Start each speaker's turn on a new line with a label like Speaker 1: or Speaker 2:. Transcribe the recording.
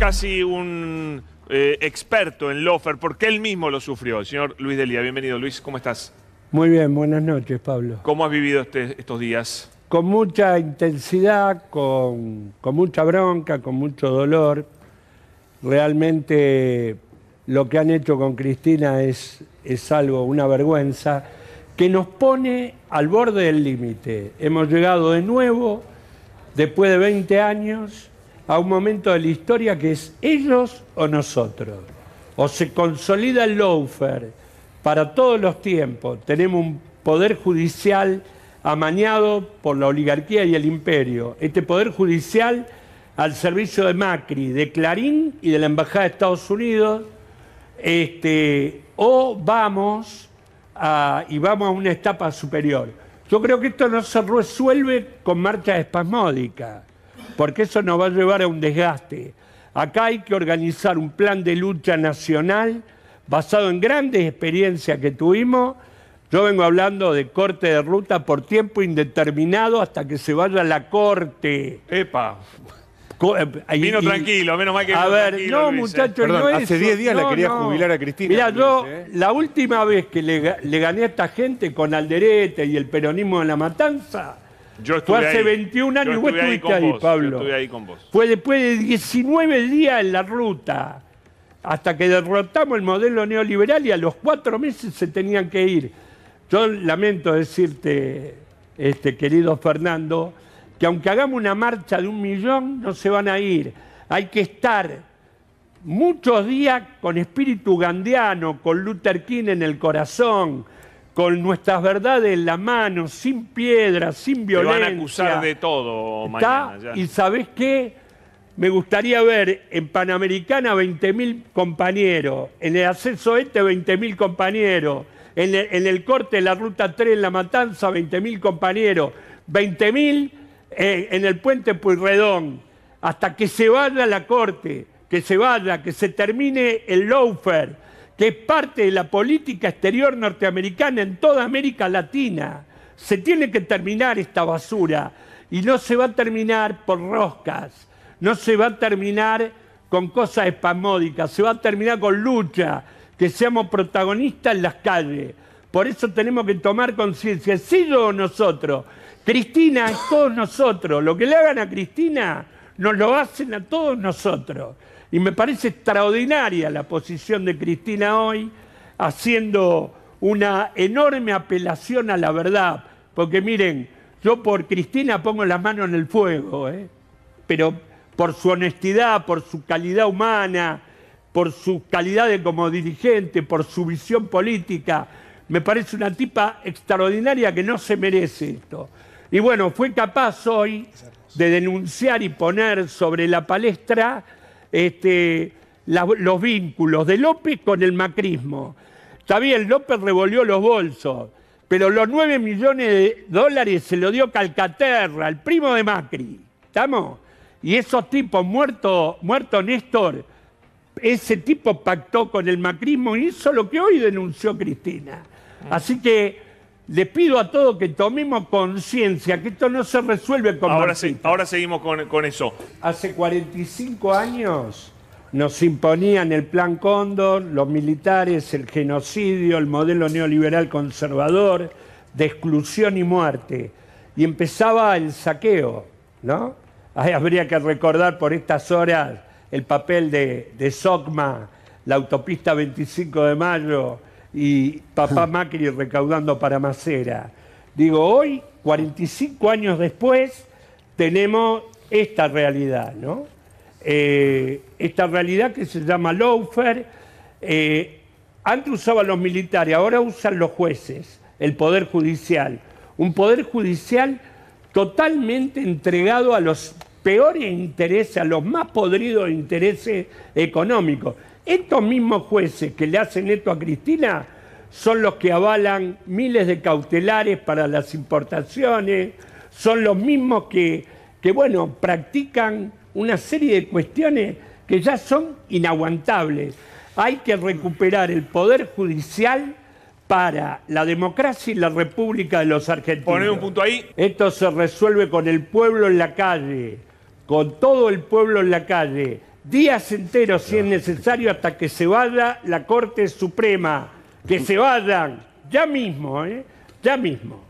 Speaker 1: casi un eh, experto en lofer porque él mismo lo sufrió. El señor Luis Delía, bienvenido Luis, ¿cómo estás? Muy bien, buenas noches Pablo. ¿Cómo has vivido este, estos días? Con mucha intensidad, con, mucha bronca, con mucho dolor. Realmente lo que han hecho con Cristina es, es algo, una vergüenza, que nos pone al borde del límite. Hemos llegado de nuevo, después de 20 años, a un momento de la historia que es ellos o nosotros. O se consolida el lawfare para todos los tiempos. Tenemos un poder judicial amañado por la oligarquía y el imperio. Este poder judicial al servicio de Macri, de Clarín y de la Embajada de Estados Unidos. Este, o vamos a, y vamos a una etapa superior. Yo creo que esto no se resuelve con marchas espasmódicas porque eso nos va a llevar a un desgaste. Acá hay que organizar un plan de lucha nacional basado en grandes experiencias que tuvimos. Yo vengo hablando de corte de ruta por tiempo indeterminado hasta que se vaya la corte. Epa. Eh, vino tranquilo, menos mal que. A ver, no, eh. muchachos, no es. Hace 10 días la quería jubilar a Cristina. Mira, yo, eh. la última vez que le, le gané a esta gente con Alderete y el peronismo de la matanza, yo hace 21 años, vos Pablo. Fue después de 19 días en la ruta, hasta que derrotamos el modelo neoliberal y a los cuatro meses se tenían que ir. Yo lamento decirte, este, querido Fernando, que aunque hagamos una marcha de un millón, no se van a ir. Hay que estar muchos días con espíritu gandiano, con Luther King en el corazón, con nuestras verdades en la mano, sin piedra, sin violencia. Te van a acusar de todo mañana. Y sabes qué? Me gustaría ver en Panamericana 20.000 compañeros, en el acceso este 20.000 compañeros, en el, corte de la ruta 3 en La Matanza 20.000 compañeros, 20.000 eh, en el puente Puyredón, hasta que se vaya la corte, que se vaya, que se termine el lawfare, que es parte de la política exterior norteamericana en toda América Latina. Se tiene que terminar esta basura y no se va a terminar por roscas, no se va a terminar con cosas espasmódicas, se va a terminar con lucha, que seamos protagonistas en las calles. Por eso tenemos que tomar conciencia, Si nosotros. Cristina todos nosotros. Lo que le hagan a Cristina nos lo hacen a todos nosotros. Y me parece extraordinaria la posición de Cristina hoy, haciendo una enorme apelación a la verdad. Porque miren, yo por Cristina pongo las manos en el fuego, ¿eh? pero por su honestidad, por su calidad humana, por su calidad de como dirigente, por su visión política, me parece una tipa extraordinaria que no se merece esto. Y bueno, fue capaz hoy de denunciar y poner sobre la palestra este, los vínculos de López con el macrismo. Está bien, López revolvió los bolsos, pero los 9 millones de dólares se lo dio Calcaterra, el primo de Macri. ¿Estamos? Y esos tipos, muerto, muerto Néstor, ese tipo pactó con el macrismo y hizo lo que hoy denunció Cristina. Así que les pido a todos que tomemos conciencia que esto no se resuelve con ahora Ahora seguimos con, eso. Hace 45 años nos imponían el plan Cóndor, los militares, el genocidio, el modelo neoliberal conservador de exclusión y muerte. Y empezaba el saqueo, ¿no? Ahí habría que recordar por estas horas el papel de, de SOCMA, la autopista 25 de mayo, y papá Macri recaudando para Macera. Digo, hoy, 45 años después, tenemos esta realidad, ¿no? Eh, esta realidad que se llama Lawfare. Eh, antes usaban los militares, ahora usan los jueces, el Poder Judicial. Un Poder Judicial totalmente entregado a los peores intereses, a los más podridos intereses económicos. Estos mismos jueces que le hacen esto a Cristina son los que avalan miles de cautelares para las importaciones, son los mismos que, bueno, practican una serie de cuestiones que ya son inaguantables. Hay que recuperar el poder judicial para la democracia y la república de los argentinos. Poner un punto ahí. Esto se resuelve con el pueblo en la calle, con todo el pueblo en la calle días enteros, si es necesario, hasta que se vaya la Corte Suprema. Que se vayan, ya mismo, ¿eh? Ya mismo.